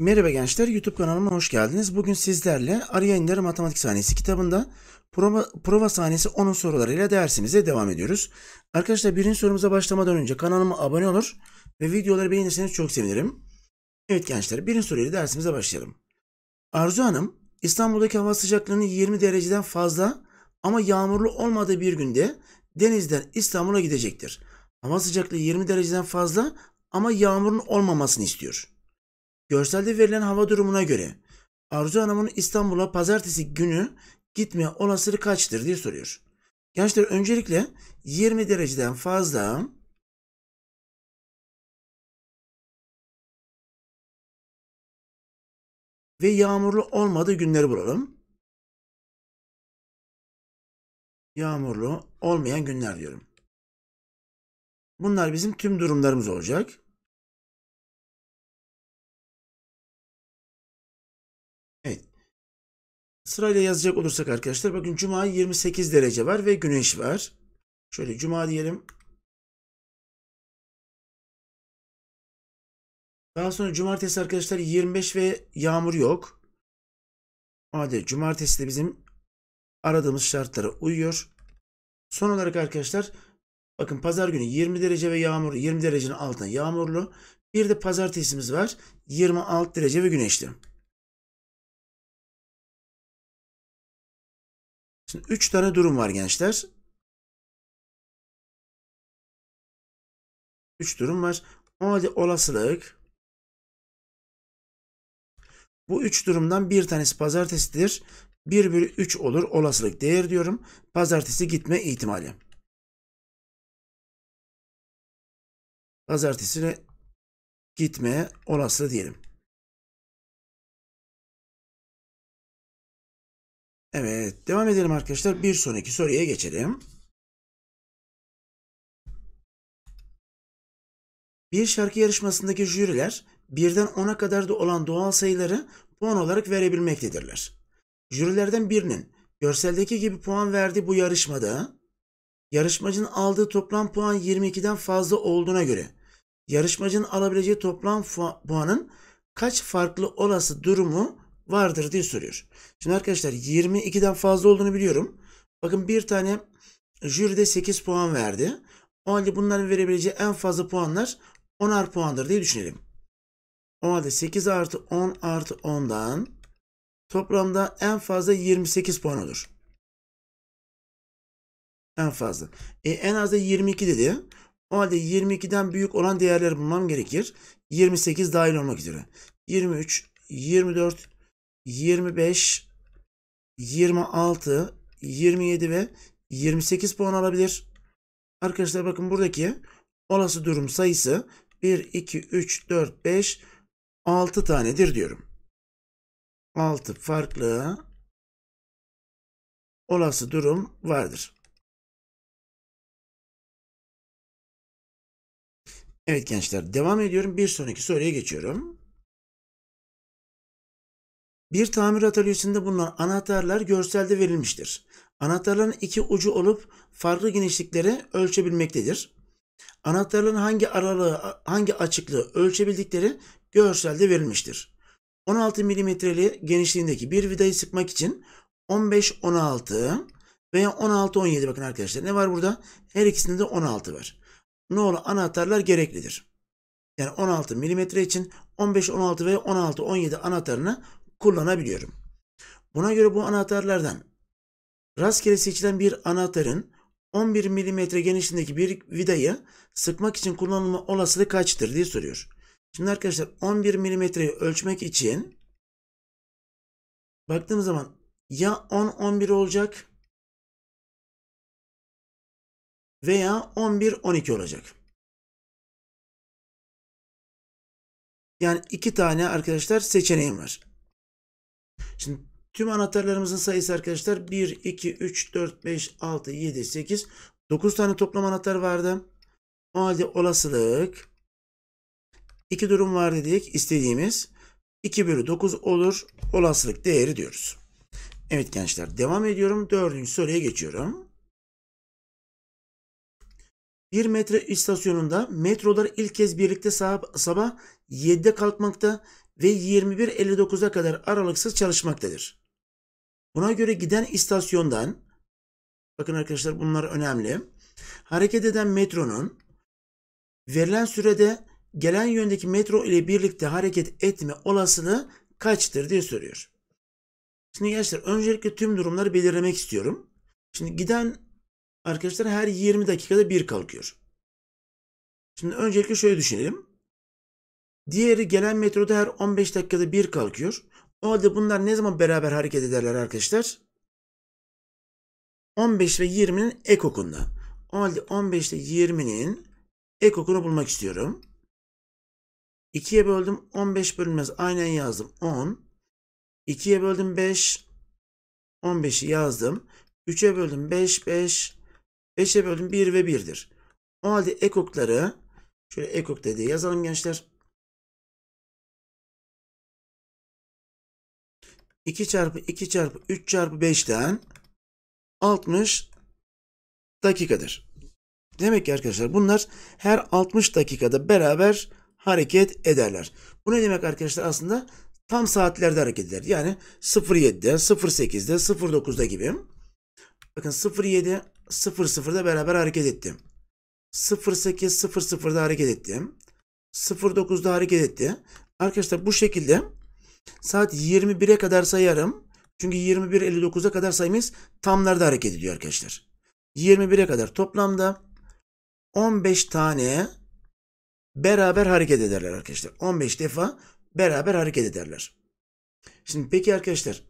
Merhaba gençler, YouTube kanalıma hoş geldiniz. Bugün sizlerle Arı Yayınları Matematik Sahnesi kitabında prova, prova sahnesi 10'un sorularıyla dersimize devam ediyoruz. Arkadaşlar birinci sorumuza başlamadan önce kanalıma abone olur ve videoları beğenirseniz çok sevinirim. Evet gençler, birinci soruyla dersimize başlayalım. Arzu Hanım, İstanbul'daki hava sıcaklığının 20 dereceden fazla ama yağmurlu olmadığı bir günde denizden İstanbul'a gidecektir. Hava sıcaklığı 20 dereceden fazla ama yağmurun olmamasını istiyor. Görselde verilen hava durumuna göre Arzu Hanım'ın İstanbul'a pazartesi günü gitme olasılığı kaçtır diye soruyor. Gençler öncelikle 20 dereceden fazla ve yağmurlu olmadığı günleri bulalım. Yağmurlu olmayan günler diyorum. Bunlar bizim tüm durumlarımız olacak. Sırayla yazacak olursak arkadaşlar bakın cuma 28 derece var ve güneş var. Şöyle cuma diyelim. Daha sonra cumartesi arkadaşlar 25 ve yağmur yok. O cumartesi de bizim aradığımız şartlara uyuyor. Son olarak arkadaşlar bakın pazar günü 20 derece ve yağmur 20 derecenin altında yağmurlu. Bir de pazartesimiz var 26 derece ve güneşli. Şimdi üç tane durum var gençler. Üç durum var. O halde olasılık bu üç durumdan bir tanesi pazartesidir. 1 bölü 3 olur olasılık değer diyorum. Pazartesi gitme ihtimali. Pazartesi gitme olasılığı diyelim. Evet, devam edelim arkadaşlar. Bir sonraki soruya geçelim. Bir şarkı yarışmasındaki jüriler birden 10'a kadar da olan doğal sayıları puan olarak verebilmektedirler. Jürilerden birinin görseldeki gibi puan verdiği bu yarışmada yarışmacının aldığı toplam puan 22'den fazla olduğuna göre yarışmacının alabileceği toplam puanın kaç farklı olası durumu vardır diye soruyor. Şimdi arkadaşlar 22'den fazla olduğunu biliyorum. Bakın bir tane jüride 8 puan verdi. O halde bunların verebileceği en fazla puanlar 10'ar puandır diye düşünelim. O halde 8 artı 10 artı 10'dan toplamda en fazla 28 puan olur. En fazla. E, en az da 22 dedi. O halde 22'den büyük olan değerleri bulmam gerekir. 28 dahil olmak üzere. 23, 24, 25, 26, 27 ve 28 puan alabilir. Arkadaşlar bakın buradaki olası durum sayısı 1, 2, 3, 4, 5, 6 tanedir diyorum. 6 farklı olası durum vardır. Evet gençler devam ediyorum. Bir sonraki soruya geçiyorum. Bir tamir atölyesinde bulunan anahtarlar görselde verilmiştir. Anahtarların iki ucu olup farklı genişliklere ölçebilmektedir. Anahtarların hangi aralığı, hangi açıklığı ölçebildikleri görselde verilmiştir. 16 milimetreli genişliğindeki bir vidayı sıkmak için 15-16 veya 16-17 bakın arkadaşlar ne var burada? Her ikisinde de 16 var. Ne olur anahtarlar gereklidir. Yani 16 milimetre için 15-16 veya 16-17 anahtarını kullanabiliyorum. Buna göre bu anahtarlardan rastgele seçilen bir anahtarın 11 mm genişliğindeki bir vidayı sıkmak için kullanılma olasılığı kaçtır diye soruyor. Şimdi arkadaşlar 11 mm'yi ölçmek için baktığımız zaman ya 10-11 olacak veya 11-12 olacak. Yani iki tane arkadaşlar seçeneğim var. Şimdi tüm anahtarlarımızın sayısı arkadaşlar 1, 2, 3, 4, 5, 6, 7, 8, 9 tane toplam anahtar vardı. O halde olasılık iki durum var dedik. İstediğimiz 2 bölü 9 olur. Olasılık değeri diyoruz. Evet gençler devam ediyorum. Dördüncü soruya geçiyorum. Bir metro istasyonunda metrolar ilk kez birlikte sabah, sabah 7'de kalkmakta ve 21.59'a kadar aralıksız çalışmaktadır. Buna göre giden istasyondan bakın arkadaşlar bunlar önemli. Hareket eden metronun verilen sürede gelen yöndeki metro ile birlikte hareket etme olasılığı kaçtır diye soruyor. Şimdi gençler öncelikle tüm durumları belirlemek istiyorum. Şimdi giden arkadaşlar her 20 dakikada bir kalkıyor. Şimdi öncelikle şöyle düşünelim. Diğeri gelen metroda her 15 dakikada bir kalkıyor. O halde bunlar ne zaman beraber hareket ederler arkadaşlar? 15 ve 20'nin ekokunda. O halde 15 ile 20'nin ekokunu bulmak istiyorum. 2'ye böldüm 15 bölünmez aynen yazdım 10. 2'ye böldüm 5. 15'i yazdım. 3'e böldüm 5 5. 5'e böldüm 1 ve 1'dir. O halde ekokları şöyle ekok dediği yazalım gençler. 2 çarpı 2 çarpı 3 çarpı 5'ten 60 dakikadır. Demek ki arkadaşlar bunlar her 60 dakikada beraber hareket ederler. Bu ne demek arkadaşlar aslında? Tam saatlerde hareket eder. Yani 07'de, 08'de, 09'da gibi. Bakın 07, 00'da beraber hareket ettim. 08, 00'da hareket ettim. 09'da hareket etti. Arkadaşlar bu şekilde Saat 21'e kadar sayarım. Çünkü 21.59'a kadar sayımız tamlarda hareket ediyor arkadaşlar. 21'e kadar toplamda 15 tane beraber hareket ederler arkadaşlar. 15 defa beraber hareket ederler. Şimdi peki arkadaşlar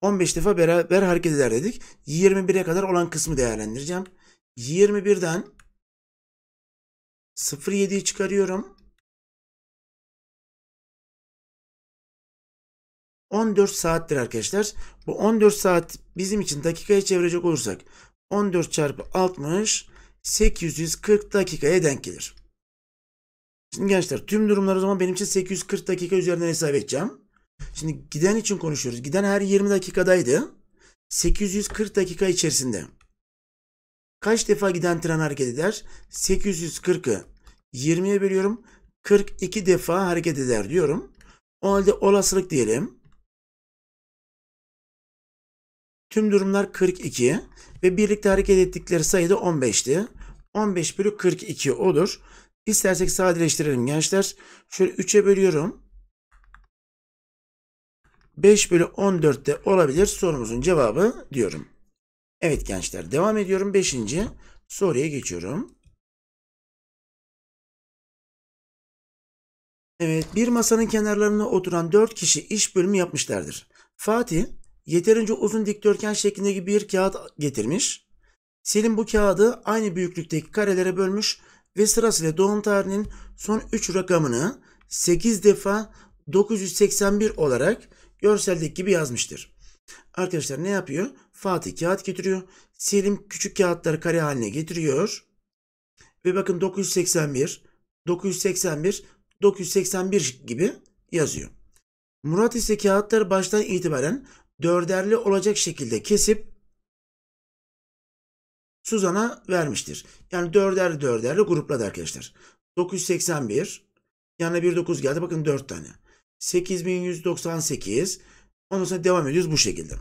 15 defa beraber hareket eder dedik. 21'e kadar olan kısmı değerlendireceğim. 21'den 07'yi çıkarıyorum. 14 saattir arkadaşlar. Bu 14 saat bizim için dakikaya çevirecek olursak 14 çarpı 60 840 dakikaya denk gelir. Şimdi gençler tüm durumlar o zaman benim için 840 dakika üzerinden hesap edeceğim. Şimdi giden için konuşuyoruz. Giden her 20 dakikadaydı. 840 dakika içerisinde. Kaç defa giden tren hareket eder? 840'ı 20'ye bölüyorum. 42 defa hareket eder diyorum. O halde olasılık diyelim. Tüm durumlar 42 ve birlikte hareket ettikleri sayıda 15'ti. 15 bölü 42 olur. İstersek sadeleştirelim gençler. Şöyle 3'e bölüyorum. 5 bölü 14 de olabilir sorumuzun cevabı diyorum. Evet gençler devam ediyorum. 5. soruya geçiyorum. Evet bir masanın kenarlarına oturan 4 kişi iş bölümü yapmışlardır. Fatih yeterince uzun dikdörtgen şeklindeki bir kağıt getirmiş. Selim bu kağıdı aynı büyüklükteki karelere bölmüş ve sırasıyla doğum tarihinin son 3 rakamını 8 defa 981 olarak görseldeki gibi yazmıştır. Arkadaşlar ne yapıyor? Fatih kağıt getiriyor. Selim küçük kağıtları kare haline getiriyor. Ve bakın 981, 981, 981 gibi yazıyor. Murat ise kağıtları baştan itibaren dörderli olacak şekilde kesip Suzan'a vermiştir. Yani dörderli dörderli grupladı arkadaşlar. 981 yanına bir 9 geldi. Bakın 4 tane. 8198 ondan sonra devam ediyoruz bu şekilde.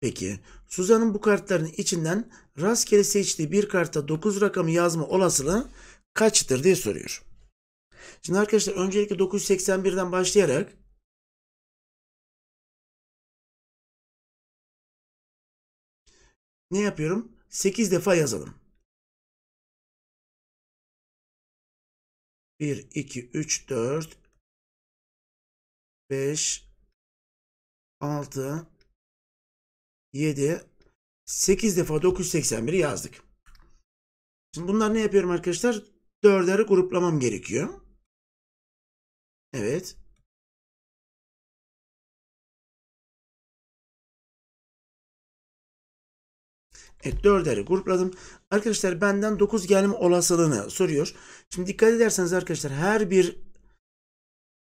Peki Suzan'ın bu kartların içinden rastgele seçtiği bir kartta 9 rakamı yazma olasılığı kaçtır diye soruyor. Şimdi arkadaşlar öncelikle 981'den başlayarak ne yapıyorum? 8 defa yazalım. 1, 2, 3, 4, 5, 6, 7, 8 defa 981'i yazdık. Şimdi bunlar ne yapıyorum arkadaşlar? Dörder'i gruplamam gerekiyor. Evet. Evet 4'eri grupladım. Arkadaşlar benden 9 gelme olasılığını soruyor. Şimdi dikkat ederseniz arkadaşlar her bir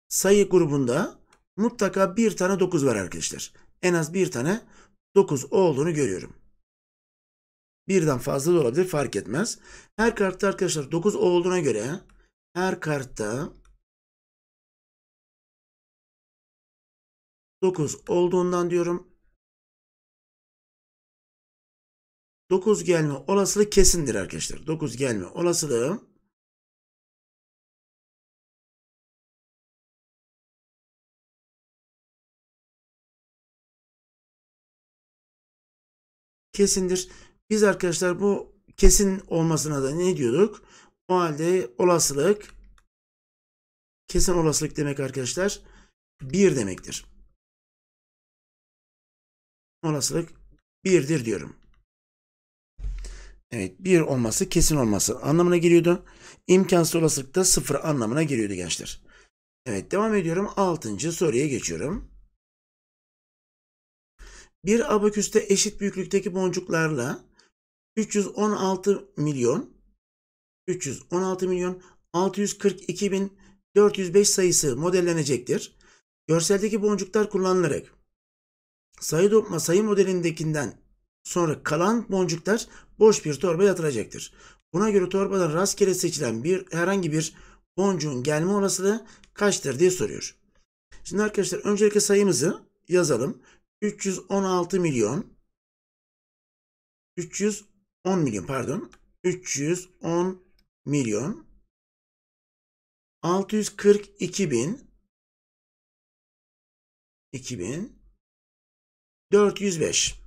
sayı grubunda mutlaka bir tane 9 var arkadaşlar. En az bir tane 9 olduğunu görüyorum. Birden fazla da olabilir fark etmez. Her kartta arkadaşlar 9 olduğuna göre her kartta 9 olduğundan diyorum 9 gelme olasılığı kesindir arkadaşlar. 9 gelme olasılığı kesindir. Biz arkadaşlar bu kesin olmasına da ne diyorduk? O halde olasılık kesin olasılık demek arkadaşlar 1 demektir. Olasılık 1'dir diyorum. Evet bir olması kesin olması anlamına geliyordu. İmkansız olasılıkta sıfır anlamına geliyordu gençler. Evet devam ediyorum. Altıncı soruya geçiyorum. Bir abaküste eşit büyüklükteki boncuklarla 316 milyon 316 milyon 642 bin 405 sayısı modellenecektir. Görseldeki boncuklar kullanılarak sayı dopma sayı modelindekinden Sonra kalan boncuklar boş bir torba yatıracaktır. Buna göre torbadan rastgele seçilen bir herhangi bir boncuğun gelme olasılığı kaçtır diye soruyor. Şimdi arkadaşlar öncelikle sayımızı yazalım. 316 milyon 310 milyon pardon 310 milyon 642 bin 2000 405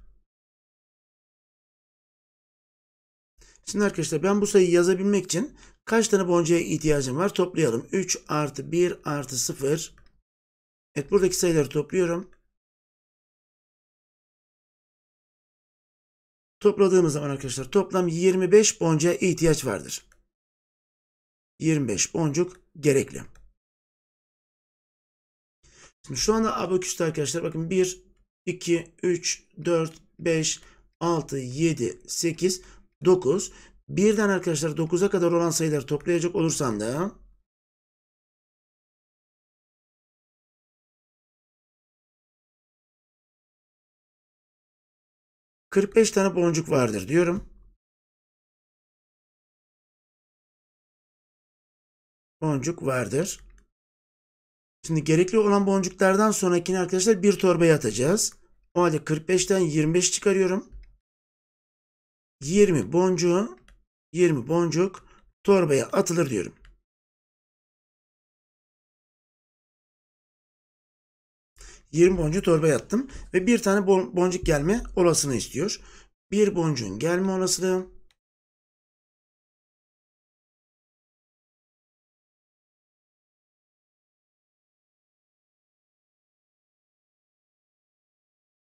Şimdi arkadaşlar ben bu sayıyı yazabilmek için kaç tane boncaya ihtiyacım var? Toplayalım. 3 artı 1 artı 0. Evet buradaki sayıları topluyorum. Topladığımız zaman arkadaşlar toplam 25 boncuğa ihtiyaç vardır. 25 boncuk gerekli. Şimdi şu anda abaküste arkadaşlar bakın 1, 2, 3, 4, 5, 6, 7, 8, 9. Birden arkadaşlar 9'a kadar olan sayıları toplayacak olursam da ...45 tane boncuk vardır diyorum. Boncuk vardır. Şimdi gerekli olan boncuklardan sonrakini arkadaşlar bir torbaya atacağız. O halde 45'ten 25 çıkarıyorum. 20 boncuğun 20 boncuk torbaya atılır diyorum. Yirmi boncuğu torbaya attım ve bir tane boncuk gelme olasılığını istiyor. Bir boncuğun gelme olasılığı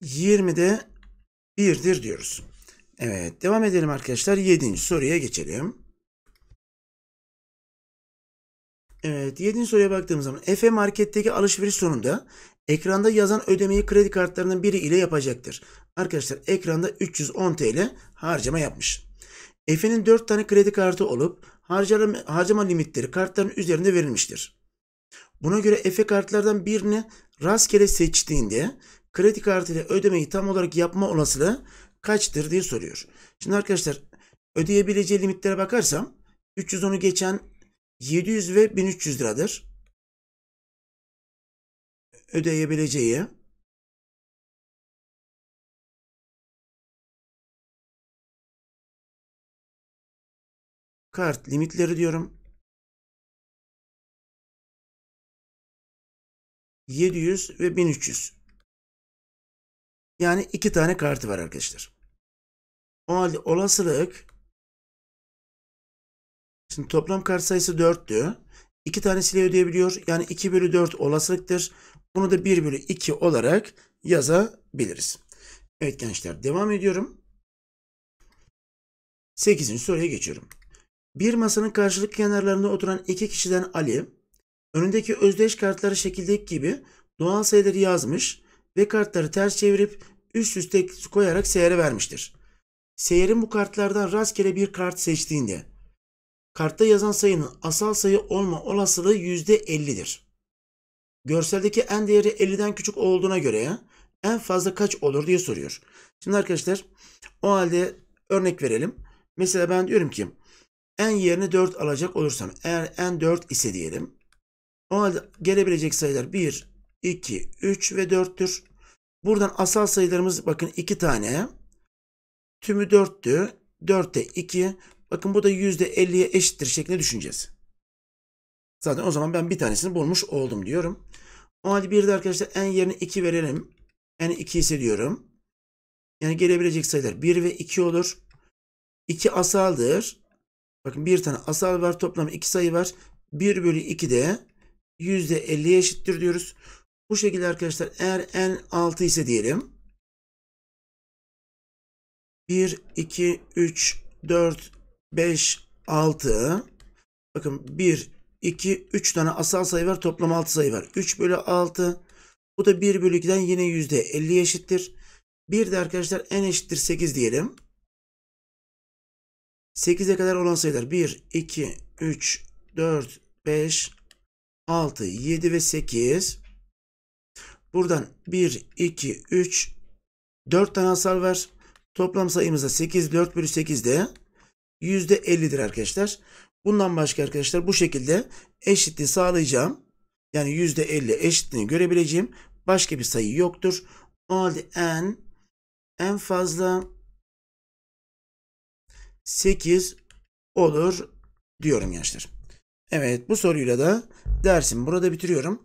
yirmide birdir diyoruz. Evet devam edelim arkadaşlar. Yedinci soruya geçelim. Evet, 7. soruya baktığımız zaman Efe marketteki alışveriş sonunda ekranda yazan ödemeyi kredi kartlarının biri ile yapacaktır. Arkadaşlar ekranda 310 TL harcama yapmış. Efe'nin 4 tane kredi kartı olup harcama, harcama limitleri kartların üzerinde verilmiştir. Buna göre Efe kartlardan birini rastgele seçtiğinde kredi kartıyla ödemeyi tam olarak yapma olasılığı kaçtır diye soruyor. Şimdi arkadaşlar ödeyebileceği limitlere bakarsam 310'u geçen 700 ve 1300 liradır. Ödeyebileceği. Kart limitleri diyorum. 700 ve 1300. Yani iki tane kartı var arkadaşlar. O halde olasılık Şimdi toplam kart sayısı 4'tü. İki tanesiyle ödeyebiliyor. Yani 2 bölü 4 olasılıktır. Bunu da 1 bölü 2 olarak yazabiliriz. Evet gençler devam ediyorum. 8. soruya geçiyorum. Bir masanın karşılık kenarlarında oturan iki kişiden Ali, önündeki özdeş kartları şekildeki gibi doğal sayıları yazmış ve kartları ters çevirip üst üste koyarak seyre vermiştir. Seyirin bu kartlardan rastgele bir kart seçtiğinde kartta yazan sayının asal sayı olma olasılığı %50'dir. Görseldeki en değeri 50'den küçük olduğuna göre en fazla kaç olur diye soruyor. Şimdi arkadaşlar o halde örnek verelim. Mesela ben diyorum ki en yerine 4 alacak olursam eğer en 4 ise diyelim. O halde gelebilecek sayılar 1, 2, 3 ve 4'tür. Buradan asal sayılarımız bakın 2 tane. Tümü 4'tü. 4'te 2. Bakın bu da %50'ye eşittir şeklinde düşüneceğiz. Zaten o zaman ben bir tanesini bulmuş oldum diyorum. O halde bir de arkadaşlar en yerine 2 verelim. En 2 ise Yani gelebilecek sayılar 1 ve 2 olur. 2 asaldır. Bakın bir tane asal var. Toplam 2 sayı var. 1 bölü 2 de %50'ye eşittir diyoruz. Bu şekilde arkadaşlar eğer n 6 ise diyelim. 1, 2, 3, 4, 5, 6. Bakın 1, 2, 3 tane asal sayı var. Toplam 6 sayı var. 3 bölü 6. Bu da 1 bölü 2'den yine %50 eşittir. Bir de arkadaşlar n eşittir 8 diyelim. 8'e kadar olan sayılar 1, 2, 3, 4, 5, 6, 7 ve 8. Buradan 1, 2, 3, 4 tane hasar ver. Toplam sayımıza 8, 4 bölü 8 de %50'dir arkadaşlar. Bundan başka arkadaşlar bu şekilde eşitliği sağlayacağım. Yani %50 eşitliğini görebileceğim başka bir sayı yoktur. O halde en en fazla 8 olur diyorum gençler. Evet bu soruyla da dersimi burada bitiriyorum.